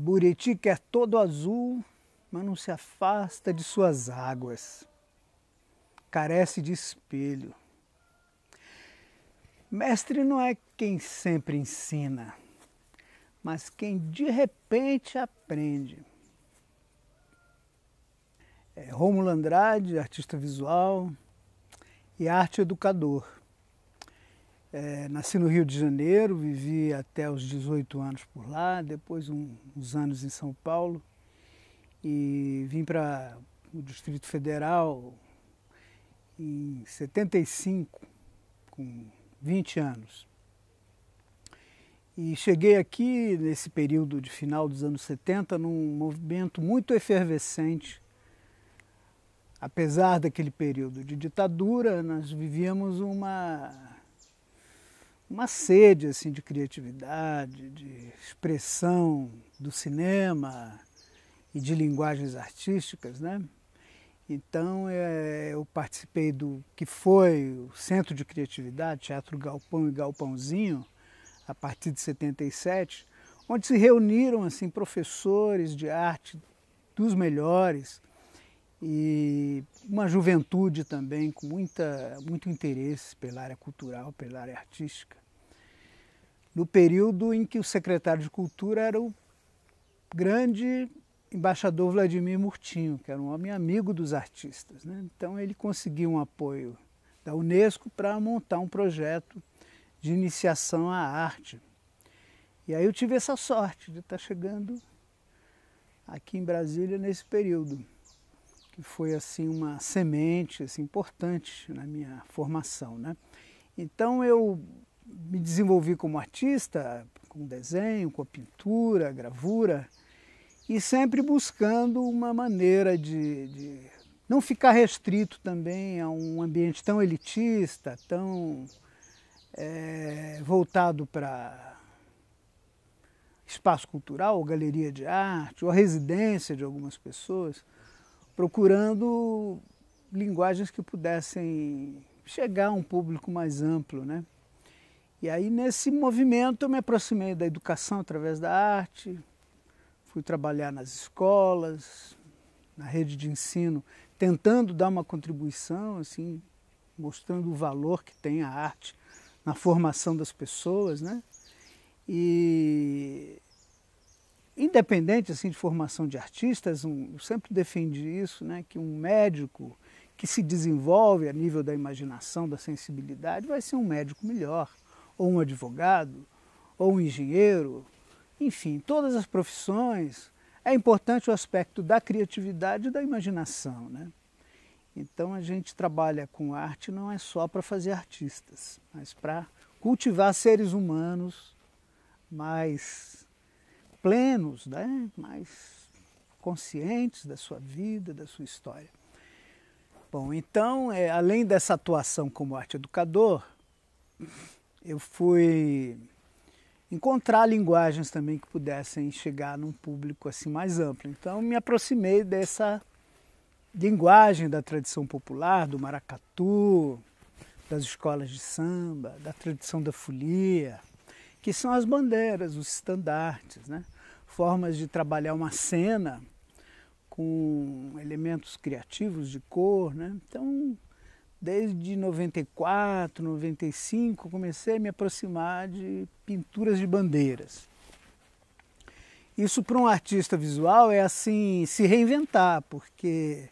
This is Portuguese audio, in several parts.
Buriti quer é todo azul, mas não se afasta de suas águas. Carece de espelho. Mestre não é quem sempre ensina, mas quem de repente aprende. É Rômulo Andrade, artista visual e arte educador. É, nasci no Rio de Janeiro, vivi até os 18 anos por lá, depois um, uns anos em São Paulo e vim para o Distrito Federal em 75, com 20 anos. E cheguei aqui nesse período de final dos anos 70 num movimento muito efervescente. Apesar daquele período de ditadura, nós vivíamos uma uma sede assim de criatividade, de expressão do cinema e de linguagens artísticas, né? Então é, eu participei do que foi o Centro de Criatividade, Teatro Galpão e Galpãozinho, a partir de 77, onde se reuniram assim professores de arte dos melhores, e uma juventude também com muita, muito interesse pela área cultural, pela área artística. No período em que o secretário de Cultura era o grande embaixador Vladimir Murtinho, que era um homem amigo dos artistas. Né? Então ele conseguiu um apoio da Unesco para montar um projeto de iniciação à arte. E aí eu tive essa sorte de estar chegando aqui em Brasília nesse período que foi assim uma semente assim, importante na minha formação. Né? Então eu me desenvolvi como artista, com desenho, com a pintura, a gravura, e sempre buscando uma maneira de, de não ficar restrito também a um ambiente tão elitista, tão é, voltado para espaço cultural, ou galeria de arte, ou a residência de algumas pessoas procurando linguagens que pudessem chegar a um público mais amplo, né? E aí nesse movimento eu me aproximei da educação através da arte, fui trabalhar nas escolas, na rede de ensino, tentando dar uma contribuição, assim, mostrando o valor que tem a arte na formação das pessoas, né? E independente assim de formação de artistas, um, eu sempre defendi isso, né, que um médico que se desenvolve a nível da imaginação, da sensibilidade, vai ser um médico melhor, ou um advogado, ou um engenheiro, enfim, todas as profissões. É importante o aspecto da criatividade e da imaginação, né? Então a gente trabalha com arte não é só para fazer artistas, mas para cultivar seres humanos mais plenos, né? mais conscientes da sua vida, da sua história. Bom, então, é, além dessa atuação como arte educador, eu fui encontrar linguagens também que pudessem chegar num público assim mais amplo. Então, me aproximei dessa linguagem da tradição popular, do maracatu, das escolas de samba, da tradição da folia, que são as bandeiras, os estandartes, né? formas de trabalhar uma cena com elementos criativos de cor, né? Então, desde 94, 95, comecei a me aproximar de pinturas de bandeiras. Isso para um artista visual é assim se reinventar, porque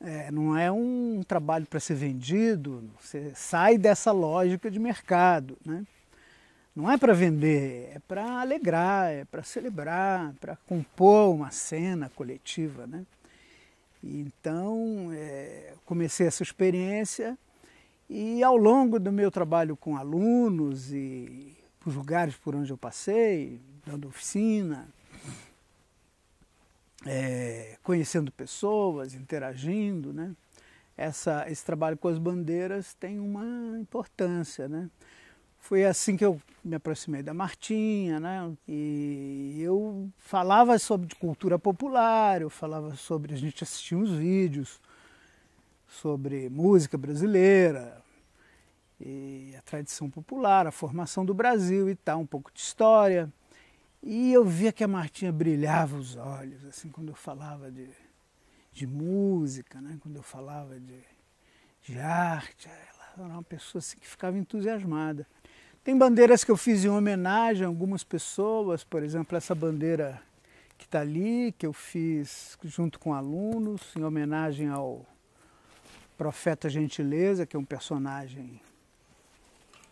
é, não é um trabalho para ser vendido, você sai dessa lógica de mercado. Né? não é para vender, é para alegrar, é para celebrar, para compor uma cena coletiva, né? Então é, comecei essa experiência e ao longo do meu trabalho com alunos e os lugares por onde eu passei, dando oficina, é, conhecendo pessoas, interagindo, né? Essa, esse trabalho com as bandeiras tem uma importância, né? Foi assim que eu me aproximei da Martinha, né? E eu falava sobre cultura popular, eu falava sobre. A gente assistia uns vídeos sobre música brasileira, e a tradição popular, a formação do Brasil e tal, um pouco de história. E eu via que a Martinha brilhava os olhos, assim, quando eu falava de, de música, né? quando eu falava de, de arte. Ela era uma pessoa assim, que ficava entusiasmada. Tem bandeiras que eu fiz em homenagem a algumas pessoas, por exemplo, essa bandeira que está ali, que eu fiz junto com alunos, em homenagem ao Profeta Gentileza, que é um personagem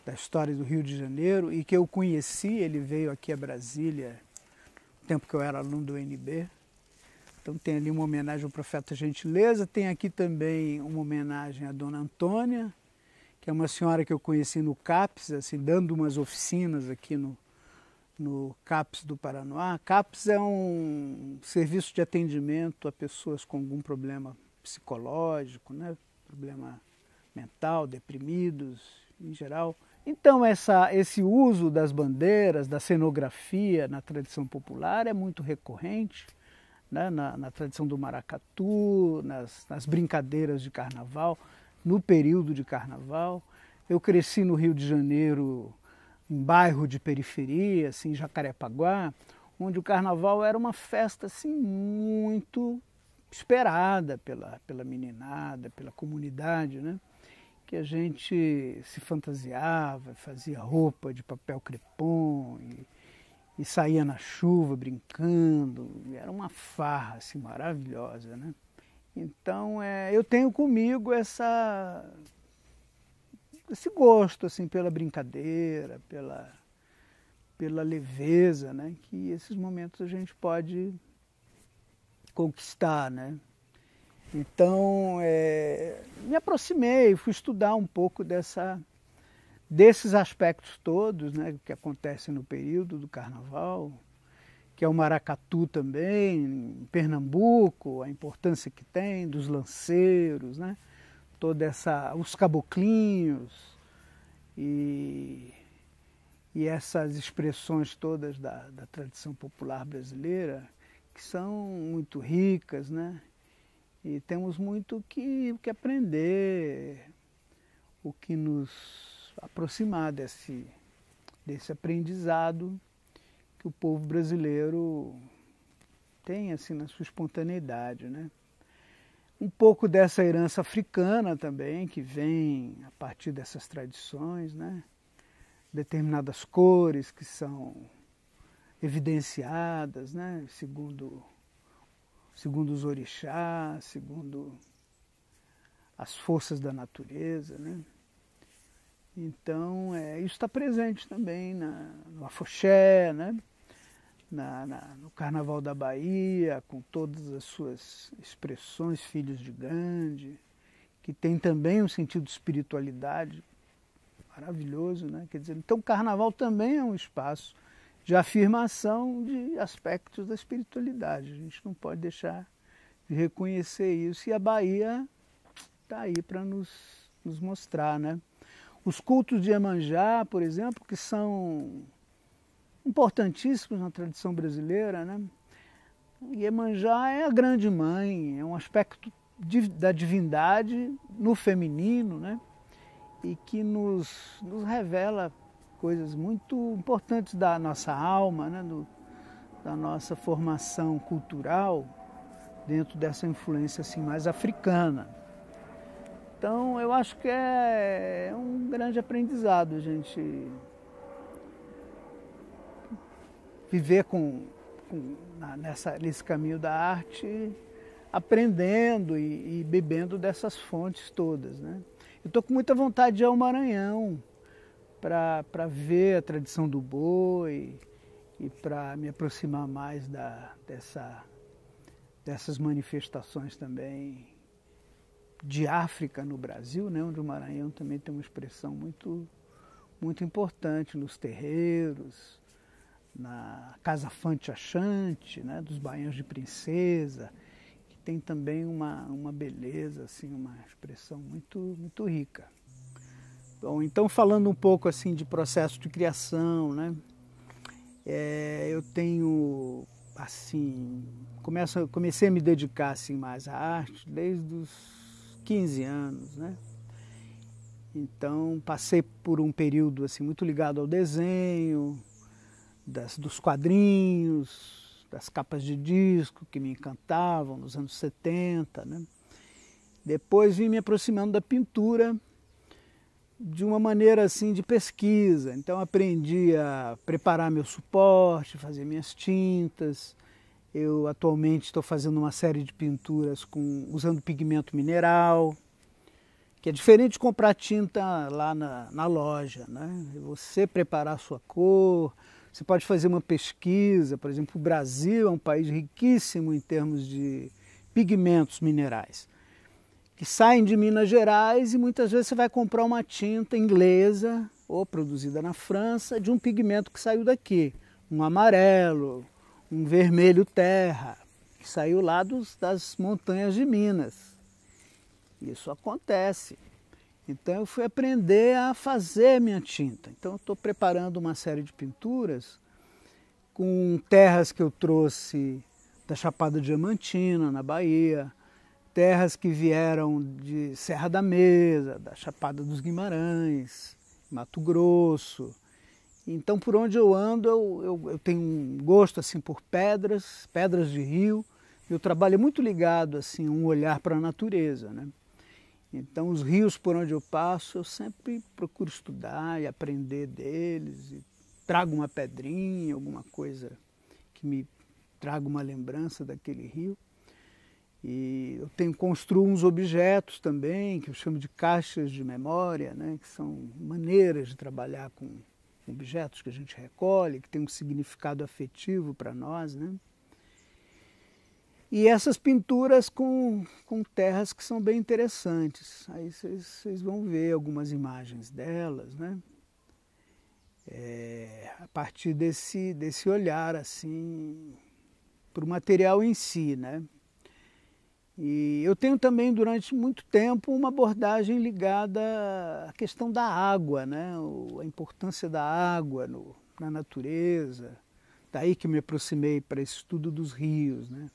da história do Rio de Janeiro e que eu conheci, ele veio aqui a Brasília no tempo que eu era aluno do UNB. Então tem ali uma homenagem ao Profeta Gentileza, tem aqui também uma homenagem a Dona Antônia, que é uma senhora que eu conheci no CAPS, assim, dando umas oficinas aqui no, no CAPS do Paraná. CAPS é um serviço de atendimento a pessoas com algum problema psicológico, né? problema mental, deprimidos em geral. Então essa, esse uso das bandeiras, da cenografia na tradição popular é muito recorrente, né? na, na tradição do maracatu, nas, nas brincadeiras de carnaval no período de carnaval. Eu cresci no Rio de Janeiro, em bairro de periferia, assim, Jacarepaguá, onde o carnaval era uma festa assim muito esperada pela, pela meninada, pela comunidade, né? Que a gente se fantasiava, fazia roupa de papel crepom e, e saía na chuva brincando. Era uma farra assim maravilhosa, né? Então é, eu tenho comigo essa, esse gosto assim, pela brincadeira, pela, pela leveza, né? que esses momentos a gente pode conquistar. Né? Então é, me aproximei, fui estudar um pouco dessa, desses aspectos todos né? que acontecem no período do carnaval, que é o maracatu também, em Pernambuco, a importância que tem dos lanceiros, né? toda essa os caboclinhos e, e essas expressões todas da, da tradição popular brasileira que são muito ricas, né? E temos muito que que aprender, o que nos aproximar desse desse aprendizado que o povo brasileiro tem assim na sua espontaneidade, né? Um pouco dessa herança africana também que vem a partir dessas tradições, né? Determinadas cores que são evidenciadas, né? Segundo segundo os orixás, segundo as forças da natureza, né? Então, é, isso está presente também na, no Afoxé, né? Na, na, no Carnaval da Bahia, com todas as suas expressões, Filhos de Grande, que tem também um sentido de espiritualidade maravilhoso, né? Quer dizer, então o Carnaval também é um espaço de afirmação de aspectos da espiritualidade. A gente não pode deixar de reconhecer isso. E a Bahia está aí para nos, nos mostrar, né? Os cultos de Emanjá, por exemplo, que são importantíssimos na tradição brasileira, né? Emanjá é a grande mãe, é um aspecto de, da divindade no feminino, né? E que nos, nos revela coisas muito importantes da nossa alma, né? Do, da nossa formação cultural dentro dessa influência assim mais africana. Então eu acho que é, é um grande aprendizado a gente viver com, com nessa, nesse caminho da arte, aprendendo e, e bebendo dessas fontes todas. Né? Eu estou com muita vontade de ir ao Maranhão para ver a tradição do boi e para me aproximar mais da, dessa, dessas manifestações também de África no Brasil, né, onde o Maranhão também tem uma expressão muito, muito importante nos terreiros, na Casa Fante Achante, né, dos Baianos de Princesa, que tem também uma, uma beleza, assim, uma expressão muito, muito rica. Bom, então falando um pouco assim de processo de criação, né, é, eu tenho assim, começo, comecei a me dedicar assim mais à arte desde os 15 anos, né? Então passei por um período assim muito ligado ao desenho, das, dos quadrinhos, das capas de disco que me encantavam nos anos 70, né? Depois vim me aproximando da pintura de uma maneira assim de pesquisa. Então aprendi a preparar meu suporte, fazer minhas tintas, eu atualmente estou fazendo uma série de pinturas com, usando pigmento mineral, que é diferente de comprar tinta lá na, na loja. Né? É você preparar a sua cor, você pode fazer uma pesquisa. Por exemplo, o Brasil é um país riquíssimo em termos de pigmentos minerais que saem de Minas Gerais e muitas vezes você vai comprar uma tinta inglesa ou produzida na França de um pigmento que saiu daqui, um amarelo, um vermelho terra, que saiu lá dos, das montanhas de Minas. Isso acontece. Então eu fui aprender a fazer minha tinta. Então estou preparando uma série de pinturas com terras que eu trouxe da Chapada Diamantina, na Bahia, terras que vieram de Serra da Mesa, da Chapada dos Guimarães, Mato Grosso, então, por onde eu ando, eu, eu, eu tenho um gosto assim por pedras, pedras de rio. Meu trabalho é muito ligado assim, um olhar para a natureza, né? Então, os rios por onde eu passo, eu sempre procuro estudar e aprender deles. E trago uma pedrinha, alguma coisa que me traga uma lembrança daquele rio. E eu tenho construo uns objetos também, que eu chamo de caixas de memória, né? que são maneiras de trabalhar com objetos que a gente recolhe, que tem um significado afetivo para nós, né? E essas pinturas com, com terras que são bem interessantes. Aí vocês vão ver algumas imagens delas, né? É, a partir desse, desse olhar, assim, para o material em si, né? E eu tenho também, durante muito tempo, uma abordagem ligada à questão da água, né? a importância da água no, na natureza. Daí que me aproximei para esse estudo dos rios. Né?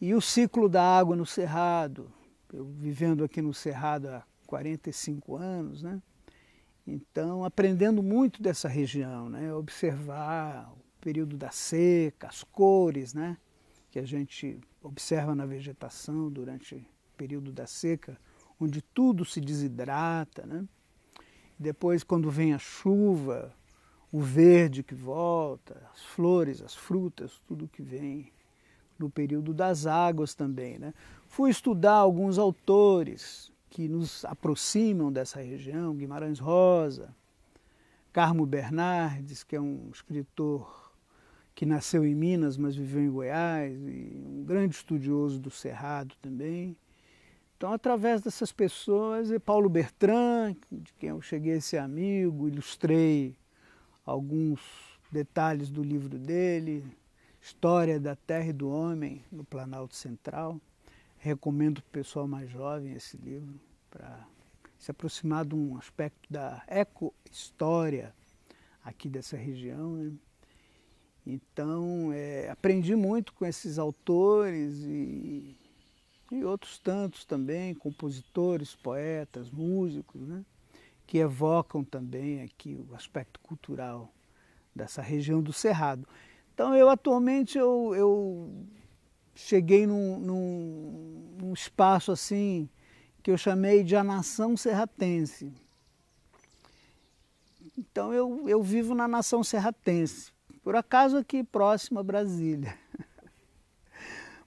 E o ciclo da água no Cerrado, eu vivendo aqui no Cerrado há 45 anos, né? então aprendendo muito dessa região, né? observar o período da seca, as cores né? que a gente observa na vegetação durante o período da seca, onde tudo se desidrata, né? Depois, quando vem a chuva, o verde que volta, as flores, as frutas, tudo que vem no período das águas também. Né? Fui estudar alguns autores que nos aproximam dessa região, Guimarães Rosa, Carmo Bernardes, que é um escritor que nasceu em Minas, mas viveu em Goiás, e um grande estudioso do Cerrado também. Então, através dessas pessoas, e Paulo Bertrand, de quem eu cheguei a ser amigo, ilustrei alguns detalhes do livro dele, História da Terra e do Homem no Planalto Central. Recomendo para o pessoal mais jovem esse livro, para se aproximar de um aspecto da eco história aqui dessa região. Né? Então, é, aprendi muito com esses autores e, e outros tantos também, compositores, poetas, músicos, né? que evocam também aqui o aspecto cultural dessa região do Cerrado. Então, eu atualmente eu, eu cheguei num, num, num, espaço assim que eu chamei de a nação serratense. Então eu, eu vivo na nação serratense. Por acaso aqui próximo a Brasília.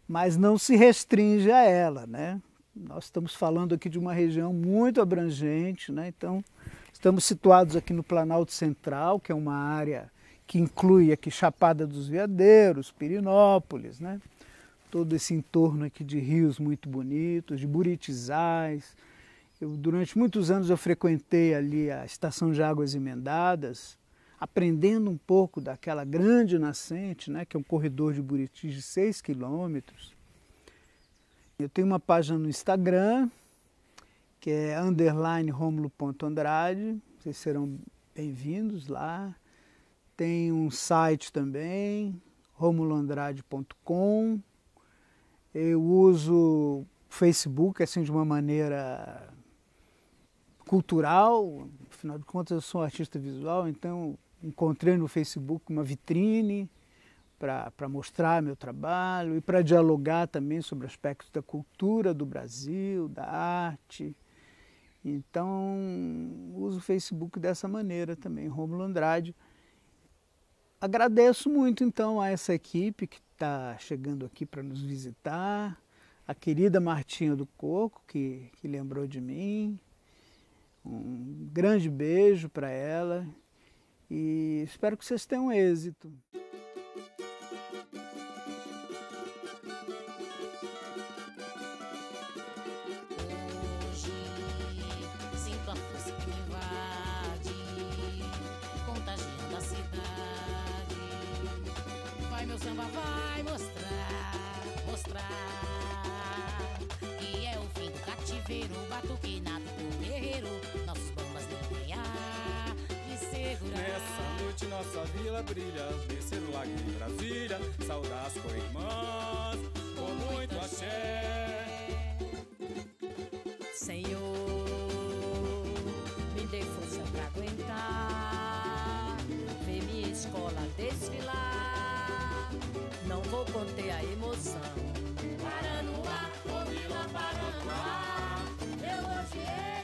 Mas não se restringe a ela, né? Nós estamos falando aqui de uma região muito abrangente, né? Então, estamos situados aqui no Planalto Central, que é uma área que inclui aqui Chapada dos Veadeiros, Pirinópolis, né? todo esse entorno aqui de rios muito bonitos, de buritizais. Eu, durante muitos anos eu frequentei ali a Estação de Águas Emendadas, aprendendo um pouco daquela grande nascente, né, que é um corredor de Buritis de 6 quilômetros. Eu tenho uma página no Instagram, que é underline romulo.andrade, vocês serão bem-vindos lá. Tem um site também, romuloandrade.com. Eu uso Facebook assim de uma maneira cultural, afinal de contas eu sou um artista visual, então encontrei no Facebook uma vitrine para mostrar meu trabalho e para dialogar também sobre aspectos da cultura do Brasil, da arte. Então, uso o Facebook dessa maneira também, Romulo Andrade. Agradeço muito então a essa equipe que está chegando aqui para nos visitar, a querida Martinha do Coco, que, que lembrou de mim. Um grande beijo para ela, e espero que vocês tenham êxito. estrela brilha Nesse lago de Brasília saudas com irmãs Com muito axé Senhor Me dê força pra aguentar Ver minha escola desfilar Não vou conter a emoção Paraná, Paraná, Paraná Eu hoje